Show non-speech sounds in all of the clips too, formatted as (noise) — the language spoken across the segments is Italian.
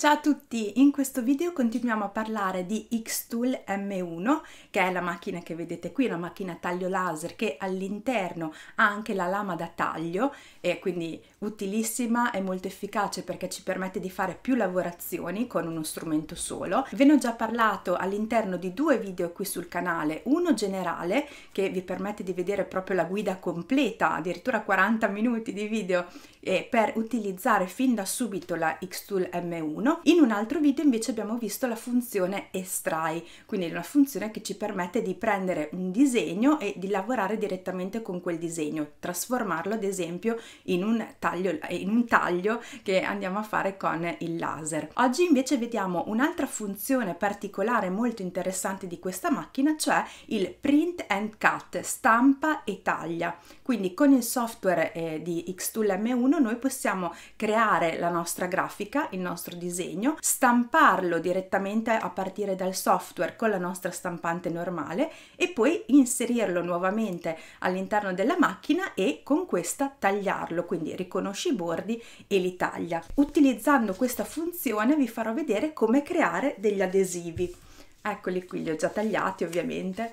Ciao a tutti! In questo video continuiamo a parlare di Xtool M1 che è la macchina che vedete qui, la macchina taglio laser che all'interno ha anche la lama da taglio e quindi utilissima e molto efficace perché ci permette di fare più lavorazioni con uno strumento solo. Ve ne ho già parlato all'interno di due video qui sul canale, uno generale che vi permette di vedere proprio la guida completa, addirittura 40 minuti di video eh, per utilizzare fin da subito la Xtool M1 mano. In un altro video invece abbiamo visto la funzione estrai, quindi una funzione che ci permette di prendere un disegno e di lavorare direttamente con quel disegno, trasformarlo ad esempio in un taglio, in un taglio che andiamo a fare con il laser. Oggi invece vediamo un'altra funzione particolare molto interessante di questa macchina, cioè il print and cut, stampa e taglia. Quindi con il software eh, di Xtool M1 noi possiamo creare la nostra grafica, il nostro disegno disegno, stamparlo direttamente a partire dal software con la nostra stampante normale e poi inserirlo nuovamente all'interno della macchina e con questa tagliarlo, quindi riconosci i bordi e li taglia. Utilizzando questa funzione vi farò vedere come creare degli adesivi. Eccoli qui, li ho già tagliati ovviamente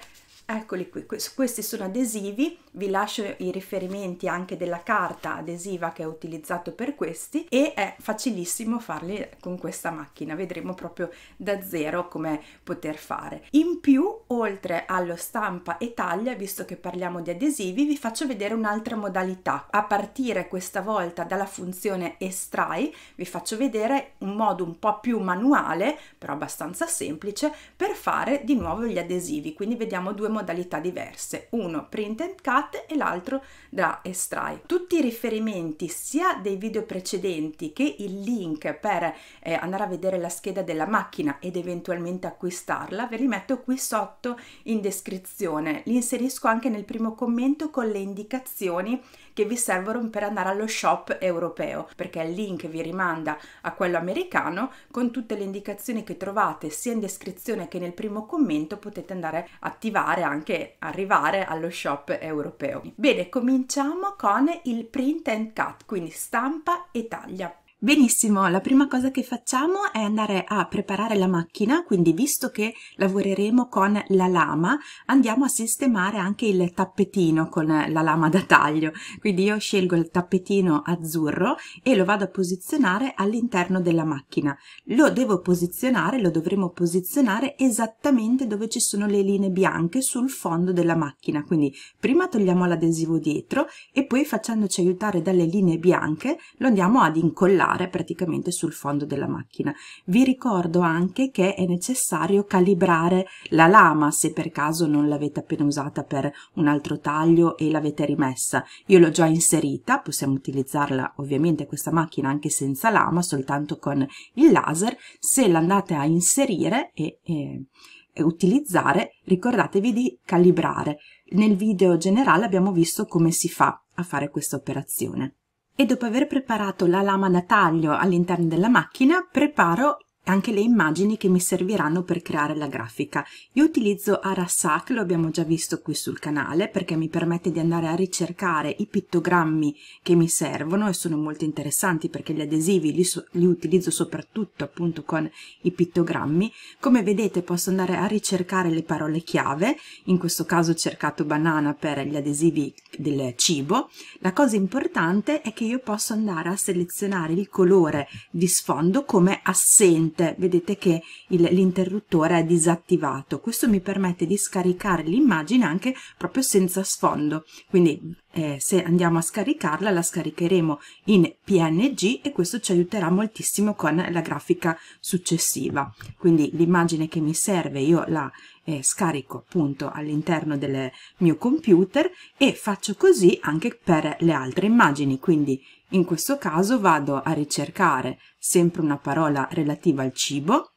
Eccoli qui, questi sono adesivi, vi lascio i riferimenti anche della carta adesiva che ho utilizzato per questi e è facilissimo farli con questa macchina, vedremo proprio da zero come poter fare. In più, oltre allo stampa e taglia, visto che parliamo di adesivi, vi faccio vedere un'altra modalità. A partire questa volta dalla funzione estrai, vi faccio vedere un modo un po' più manuale, però abbastanza semplice, per fare di nuovo gli adesivi, quindi vediamo due modalità modalità diverse, uno print and cut e l'altro da estrai. Tutti i riferimenti sia dei video precedenti che il link per eh, andare a vedere la scheda della macchina ed eventualmente acquistarla ve li metto qui sotto in descrizione, li inserisco anche nel primo commento con le indicazioni che vi servono per andare allo shop europeo perché il link vi rimanda a quello americano con tutte le indicazioni che trovate sia in descrizione che nel primo commento potete andare a attivare anche arrivare allo shop europeo. Bene, cominciamo con il print and cut, quindi stampa e taglia. Benissimo, la prima cosa che facciamo è andare a preparare la macchina, quindi visto che lavoreremo con la lama, andiamo a sistemare anche il tappetino con la lama da taglio. Quindi io scelgo il tappetino azzurro e lo vado a posizionare all'interno della macchina. Lo devo posizionare, lo dovremo posizionare esattamente dove ci sono le linee bianche sul fondo della macchina. Quindi prima togliamo l'adesivo dietro e poi facendoci aiutare dalle linee bianche lo andiamo ad incollare lavorare praticamente sul fondo della macchina. Vi ricordo anche che è necessario calibrare la lama se per caso non l'avete appena usata per un altro taglio e l'avete rimessa. Io l'ho già inserita, possiamo utilizzarla ovviamente questa macchina anche senza lama, soltanto con il laser. Se l'andate a inserire e, e, e utilizzare, ricordatevi di calibrare. Nel video generale abbiamo visto come si fa a fare questa operazione e dopo aver preparato la lama da taglio all'interno della macchina preparo anche le immagini che mi serviranno per creare la grafica. Io utilizzo Arasak, lo abbiamo già visto qui sul canale, perché mi permette di andare a ricercare i pittogrammi che mi servono e sono molto interessanti perché gli adesivi li, so li utilizzo soprattutto appunto con i pittogrammi. Come vedete posso andare a ricercare le parole chiave, in questo caso ho cercato banana per gli adesivi del cibo. La cosa importante è che io posso andare a selezionare il colore di sfondo come assente ovviamente vedete che l'interruttore è disattivato questo mi permette di scaricare l'immagine anche proprio senza sfondo quindi eh, se andiamo a scaricarla la scaricheremo in png e questo ci aiuterà moltissimo con la grafica successiva quindi l'immagine che mi serve io la eh, scarico appunto all'interno del mio computer e faccio così anche per le altre immagini quindi in questo caso vado a ricercare sempre una parola relativa al cibo,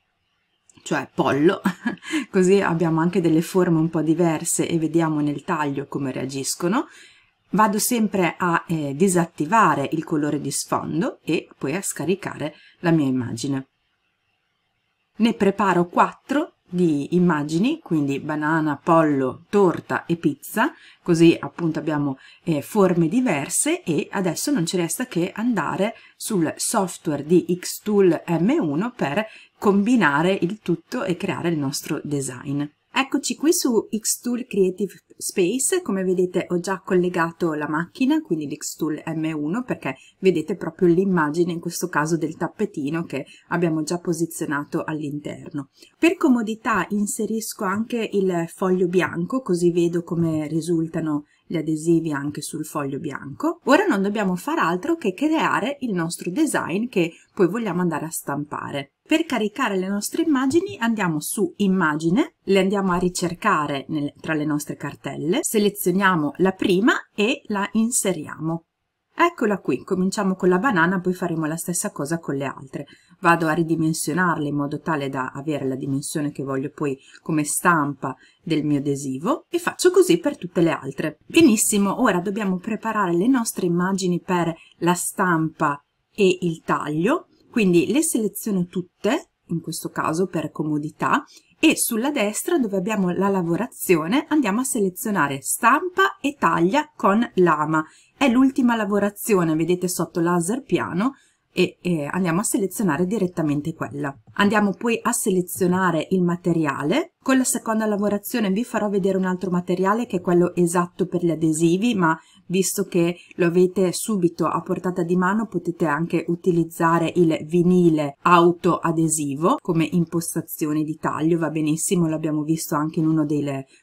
cioè pollo, (laughs) così abbiamo anche delle forme un po' diverse e vediamo nel taglio come reagiscono. Vado sempre a eh, disattivare il colore di sfondo e poi a scaricare la mia immagine. Ne preparo 4 di immagini, quindi banana, pollo, torta e pizza, così appunto abbiamo eh, forme diverse e adesso non ci resta che andare sul software di Xtool M1 per combinare il tutto e creare il nostro design. Eccoci qui su Xtool Creative Space, come vedete ho già collegato la macchina, quindi l'Xtool M1, perché vedete proprio l'immagine, in questo caso del tappetino che abbiamo già posizionato all'interno. Per comodità inserisco anche il foglio bianco, così vedo come risultano gli adesivi anche sul foglio bianco. Ora non dobbiamo fare altro che creare il nostro design che poi vogliamo andare a stampare. Per caricare le nostre immagini andiamo su Immagine, le andiamo a ricercare nel, tra le nostre cartelle, selezioniamo la prima e la inseriamo. Eccola qui, cominciamo con la banana, poi faremo la stessa cosa con le altre. Vado a ridimensionarle in modo tale da avere la dimensione che voglio poi come stampa del mio adesivo e faccio così per tutte le altre. Benissimo, ora dobbiamo preparare le nostre immagini per la stampa e il taglio, quindi le seleziono tutte, in questo caso per comodità, e sulla destra dove abbiamo la lavorazione andiamo a selezionare stampa e taglia con lama. È l'ultima lavorazione, vedete sotto laser piano, e, e andiamo a selezionare direttamente quella. Andiamo poi a selezionare il materiale. Con la seconda lavorazione vi farò vedere un altro materiale che è quello esatto per gli adesivi, ma visto che lo avete subito a portata di mano potete anche utilizzare il vinile autoadesivo come impostazione di taglio va benissimo l'abbiamo visto anche in uno dei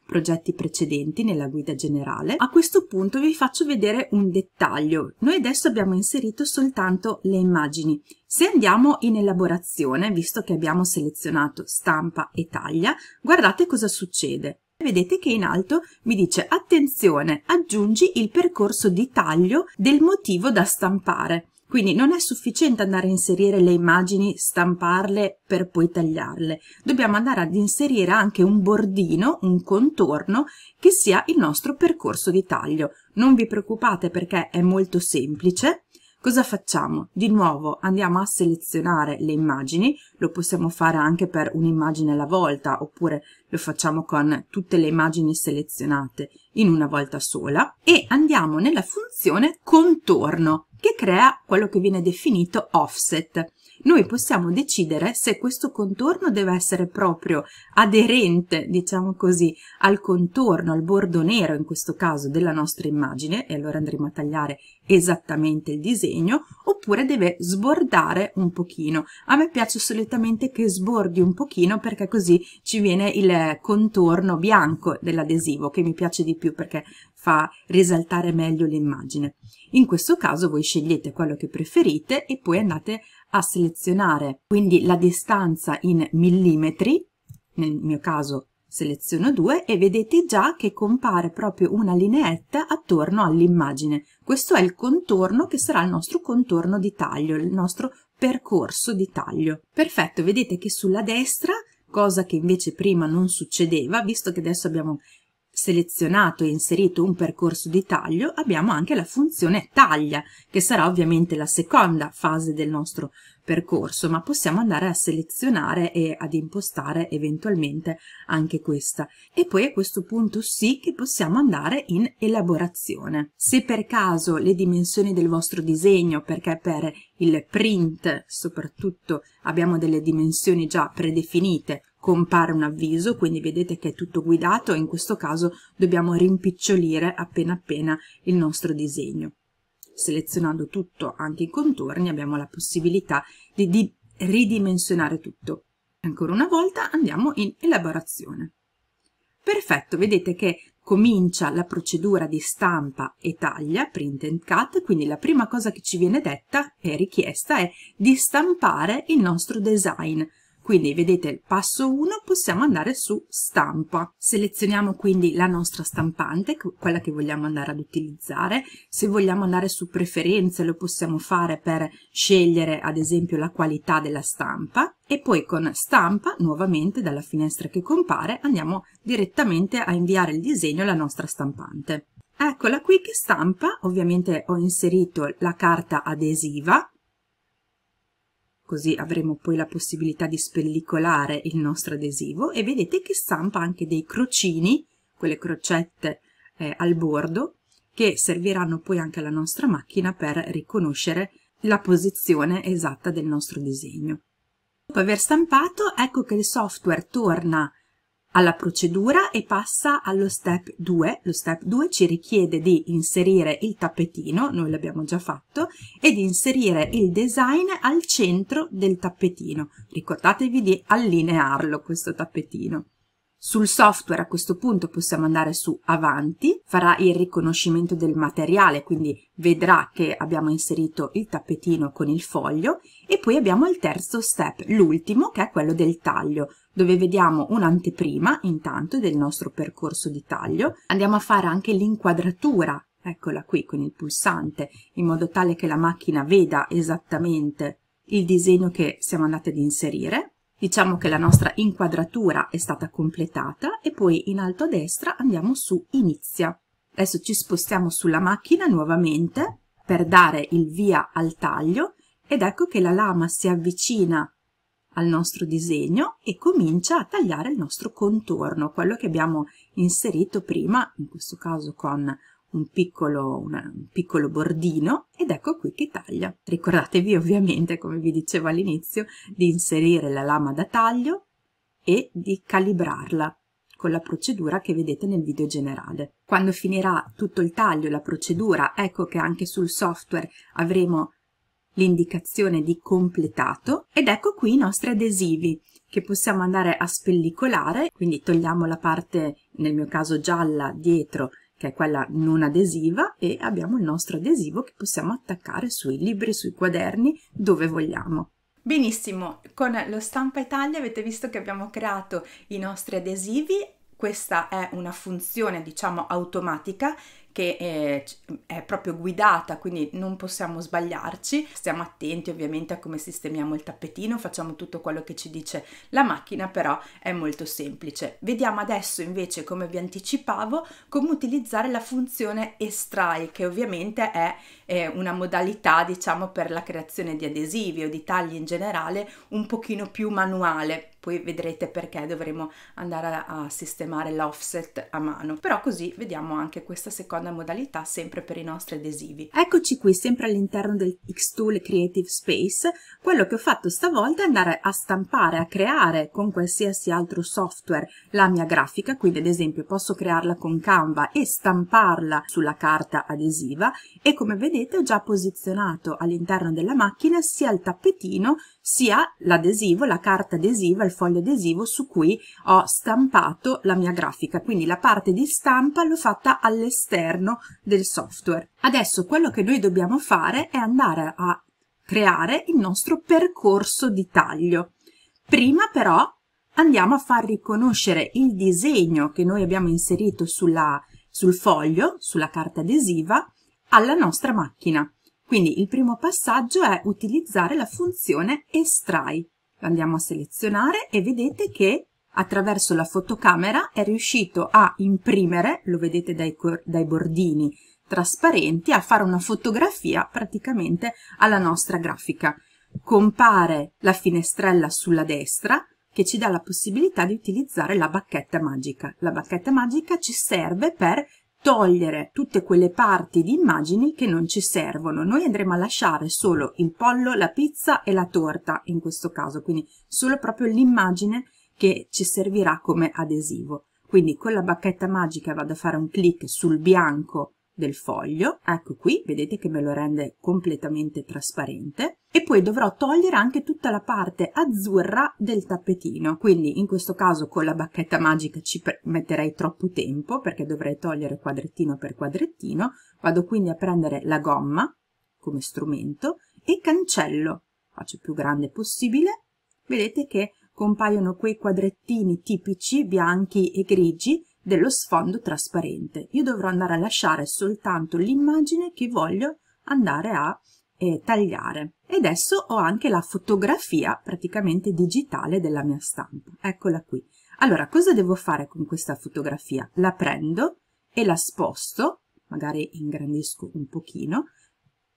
progetti precedenti nella guida generale a questo punto vi faccio vedere un dettaglio noi adesso abbiamo inserito soltanto le immagini se andiamo in elaborazione visto che abbiamo selezionato stampa e taglia guardate cosa succede vedete che in alto mi dice attenzione, aggiungi il percorso di taglio del motivo da stampare. Quindi non è sufficiente andare a inserire le immagini, stamparle per poi tagliarle. Dobbiamo andare ad inserire anche un bordino, un contorno, che sia il nostro percorso di taglio. Non vi preoccupate perché è molto semplice, Cosa facciamo? Di nuovo andiamo a selezionare le immagini, lo possiamo fare anche per un'immagine alla volta oppure lo facciamo con tutte le immagini selezionate in una volta sola e andiamo nella funzione contorno che crea quello che viene definito offset noi possiamo decidere se questo contorno deve essere proprio aderente, diciamo così, al contorno, al bordo nero in questo caso della nostra immagine, e allora andremo a tagliare esattamente il disegno, oppure deve sbordare un pochino. A me piace solitamente che sbordi un pochino perché così ci viene il contorno bianco dell'adesivo che mi piace di più perché fa risaltare meglio l'immagine. In questo caso voi scegliete quello che preferite e poi andate a selezionare quindi la distanza in millimetri, nel mio caso seleziono 2 e vedete già che compare proprio una lineetta attorno all'immagine. Questo è il contorno che sarà il nostro contorno di taglio, il nostro percorso di taglio. Perfetto, vedete che sulla destra, cosa che invece prima non succedeva, visto che adesso abbiamo selezionato e inserito un percorso di taglio abbiamo anche la funzione taglia che sarà ovviamente la seconda fase del nostro percorso ma possiamo andare a selezionare e ad impostare eventualmente anche questa e poi a questo punto sì che possiamo andare in elaborazione se per caso le dimensioni del vostro disegno perché per il print soprattutto abbiamo delle dimensioni già predefinite compare un avviso, quindi vedete che è tutto guidato e in questo caso dobbiamo rimpicciolire appena appena il nostro disegno. Selezionando tutto, anche i contorni, abbiamo la possibilità di, di ridimensionare tutto. Ancora una volta andiamo in elaborazione. Perfetto, vedete che comincia la procedura di stampa e taglia, print and cut, quindi la prima cosa che ci viene detta e richiesta è di stampare il nostro design, quindi vedete il passo 1 possiamo andare su stampa. Selezioniamo quindi la nostra stampante, quella che vogliamo andare ad utilizzare. Se vogliamo andare su preferenze lo possiamo fare per scegliere ad esempio la qualità della stampa e poi con stampa nuovamente dalla finestra che compare andiamo direttamente a inviare il disegno alla nostra stampante. Eccola qui che stampa, ovviamente ho inserito la carta adesiva così avremo poi la possibilità di spellicolare il nostro adesivo e vedete che stampa anche dei crocini, quelle crocette eh, al bordo, che serviranno poi anche alla nostra macchina per riconoscere la posizione esatta del nostro disegno. Dopo aver stampato, ecco che il software torna alla procedura e passa allo step 2. Lo step 2 ci richiede di inserire il tappetino, noi l'abbiamo già fatto, e di inserire il design al centro del tappetino. Ricordatevi di allinearlo questo tappetino. Sul software a questo punto possiamo andare su Avanti, farà il riconoscimento del materiale, quindi vedrà che abbiamo inserito il tappetino con il foglio e poi abbiamo il terzo step, l'ultimo che è quello del taglio dove vediamo un'anteprima intanto del nostro percorso di taglio, andiamo a fare anche l'inquadratura, eccola qui con il pulsante, in modo tale che la macchina veda esattamente il disegno che siamo andati ad inserire. Diciamo che la nostra inquadratura è stata completata e poi in alto a destra andiamo su Inizia. Adesso ci spostiamo sulla macchina nuovamente per dare il via al taglio ed ecco che la lama si avvicina al nostro disegno e comincia a tagliare il nostro contorno, quello che abbiamo inserito prima, in questo caso con un piccolo, una, un piccolo bordino ed ecco qui che taglia. Ricordatevi ovviamente, come vi dicevo all'inizio, di inserire la lama da taglio e di calibrarla con la procedura che vedete nel video generale. Quando finirà tutto il taglio, la procedura, ecco che anche sul software avremo l'indicazione di completato ed ecco qui i nostri adesivi che possiamo andare a spellicolare, quindi togliamo la parte, nel mio caso gialla, dietro che è quella non adesiva e abbiamo il nostro adesivo che possiamo attaccare sui libri, sui quaderni, dove vogliamo. Benissimo, con lo Stampa Italia avete visto che abbiamo creato i nostri adesivi questa è una funzione diciamo automatica che è, eh, è proprio guidata, quindi non possiamo sbagliarci, stiamo attenti ovviamente a come sistemiamo il tappetino, facciamo tutto quello che ci dice la macchina, però è molto semplice. Vediamo adesso invece come vi anticipavo come utilizzare la funzione estrai che ovviamente è eh, una modalità diciamo per la creazione di adesivi o di tagli in generale un pochino più manuale poi vedrete perché dovremo andare a, a sistemare l'offset a mano però così vediamo anche questa seconda modalità sempre per i nostri adesivi eccoci qui sempre all'interno del Xtool Creative Space quello che ho fatto stavolta è andare a stampare a creare con qualsiasi altro software la mia grafica quindi ad esempio posso crearla con Canva e stamparla sulla carta adesiva e come vedete ho già posizionato all'interno della macchina sia il tappetino sia l'adesivo, la carta adesiva, il foglio adesivo su cui ho stampato la mia grafica, quindi la parte di stampa l'ho fatta all'esterno del software. Adesso quello che noi dobbiamo fare è andare a creare il nostro percorso di taglio. Prima però andiamo a far riconoscere il disegno che noi abbiamo inserito sulla, sul foglio, sulla carta adesiva, alla nostra macchina. Quindi il primo passaggio è utilizzare la funzione estrai. andiamo a selezionare e vedete che attraverso la fotocamera è riuscito a imprimere, lo vedete dai, dai bordini trasparenti, a fare una fotografia praticamente alla nostra grafica. Compare la finestrella sulla destra che ci dà la possibilità di utilizzare la bacchetta magica. La bacchetta magica ci serve per togliere tutte quelle parti di immagini che non ci servono. Noi andremo a lasciare solo il pollo, la pizza e la torta in questo caso, quindi solo proprio l'immagine che ci servirà come adesivo. Quindi con la bacchetta magica vado a fare un clic sul bianco del foglio, ecco qui, vedete che me lo rende completamente trasparente e poi dovrò togliere anche tutta la parte azzurra del tappetino, quindi in questo caso con la bacchetta magica ci metterei troppo tempo perché dovrei togliere quadrettino per quadrettino, vado quindi a prendere la gomma come strumento e cancello, faccio più grande possibile, vedete che compaiono quei quadrettini tipici bianchi e grigi dello sfondo trasparente. Io dovrò andare a lasciare soltanto l'immagine che voglio andare a eh, tagliare. E adesso ho anche la fotografia praticamente digitale della mia stampa. Eccola qui. Allora, cosa devo fare con questa fotografia? La prendo e la sposto, magari ingrandisco un pochino,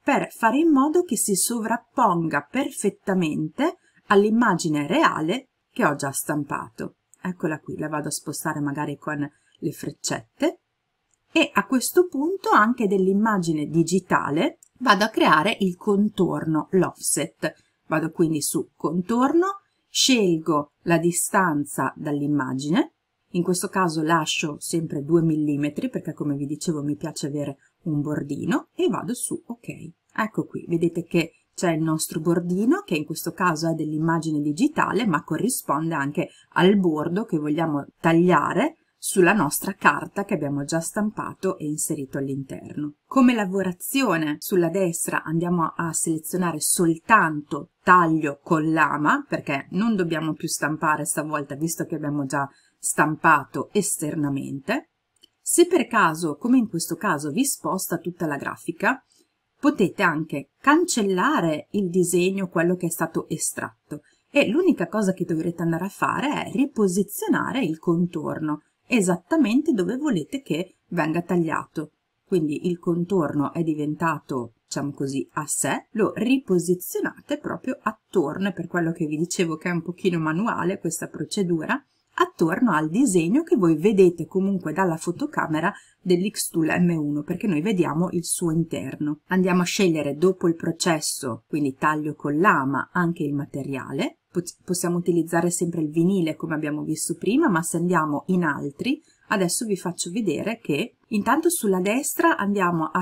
per fare in modo che si sovrapponga perfettamente all'immagine reale che ho già stampato. Eccola qui, la vado a spostare magari con le freccette e a questo punto anche dell'immagine digitale vado a creare il contorno, l'offset. Vado quindi su contorno, scelgo la distanza dall'immagine, in questo caso lascio sempre 2 mm perché come vi dicevo mi piace avere un bordino e vado su ok. Ecco qui, vedete che c'è il nostro bordino che in questo caso è dell'immagine digitale ma corrisponde anche al bordo che vogliamo tagliare sulla nostra carta che abbiamo già stampato e inserito all'interno. Come lavorazione sulla destra andiamo a selezionare soltanto taglio con lama perché non dobbiamo più stampare stavolta visto che abbiamo già stampato esternamente. Se per caso, come in questo caso, vi sposta tutta la grafica, potete anche cancellare il disegno, quello che è stato estratto, e l'unica cosa che dovrete andare a fare è riposizionare il contorno esattamente dove volete che venga tagliato. Quindi il contorno è diventato, diciamo così, a sé, lo riposizionate proprio attorno, e per quello che vi dicevo che è un pochino manuale questa procedura, attorno al disegno che voi vedete comunque dalla fotocamera dell'X-Tool M1 perché noi vediamo il suo interno. Andiamo a scegliere dopo il processo, quindi taglio con lama, anche il materiale possiamo utilizzare sempre il vinile come abbiamo visto prima, ma se andiamo in altri, adesso vi faccio vedere che intanto sulla destra andiamo a,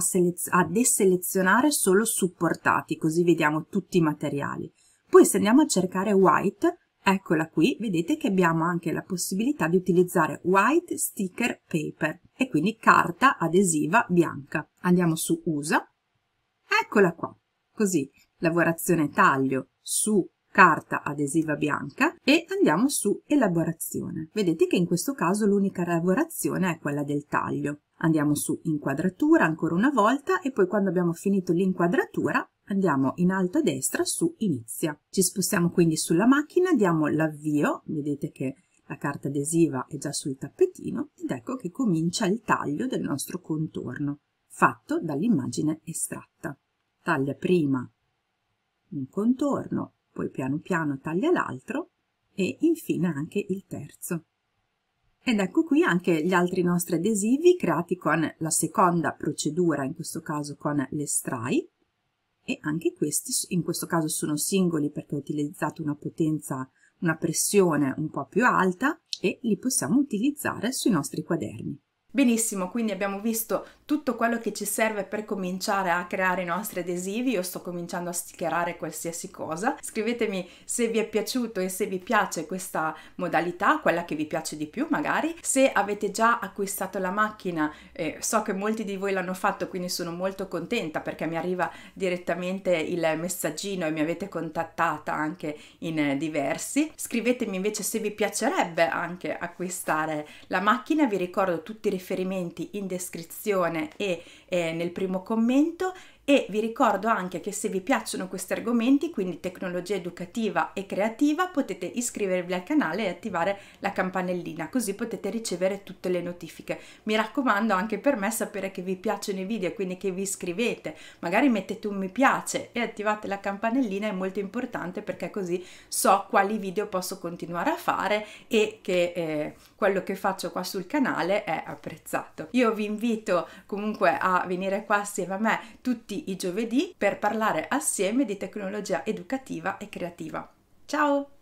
a deselezionare solo supportati, così vediamo tutti i materiali. Poi se andiamo a cercare white, Eccola qui, vedete che abbiamo anche la possibilità di utilizzare white sticker paper e quindi carta adesiva bianca. Andiamo su usa, eccola qua, così lavorazione taglio su carta adesiva bianca e andiamo su elaborazione. Vedete che in questo caso l'unica lavorazione è quella del taglio. Andiamo su inquadratura ancora una volta e poi quando abbiamo finito l'inquadratura andiamo in alto a destra su inizia. Ci spostiamo quindi sulla macchina, diamo l'avvio, vedete che la carta adesiva è già sul tappetino ed ecco che comincia il taglio del nostro contorno fatto dall'immagine estratta. Taglia prima un contorno, poi piano piano taglia l'altro e infine anche il terzo. Ed ecco qui anche gli altri nostri adesivi creati con la seconda procedura, in questo caso con le strai, e anche questi in questo caso sono singoli perché ho utilizzato una potenza, una pressione un po' più alta e li possiamo utilizzare sui nostri quaderni. Benissimo, quindi abbiamo visto tutto quello che ci serve per cominciare a creare i nostri adesivi, io sto cominciando a stickerare qualsiasi cosa. Scrivetemi se vi è piaciuto e se vi piace questa modalità, quella che vi piace di più magari. Se avete già acquistato la macchina, eh, so che molti di voi l'hanno fatto, quindi sono molto contenta perché mi arriva direttamente il messaggino e mi avete contattata anche in diversi. Scrivetemi invece se vi piacerebbe anche acquistare la macchina, vi ricordo tutti i riferimenti riferimenti in descrizione e eh, nel primo commento e vi ricordo anche che se vi piacciono questi argomenti, quindi tecnologia educativa e creativa, potete iscrivervi al canale e attivare la campanellina, così potete ricevere tutte le notifiche. Mi raccomando anche per me sapere che vi piacciono i video, quindi che vi iscrivete, magari mettete un mi piace e attivate la campanellina, è molto importante perché così so quali video posso continuare a fare e che eh, quello che faccio qua sul canale è apprezzato. Io vi invito comunque a venire qua assieme a me tutti tutti i giovedì per parlare assieme di tecnologia educativa e creativa. Ciao!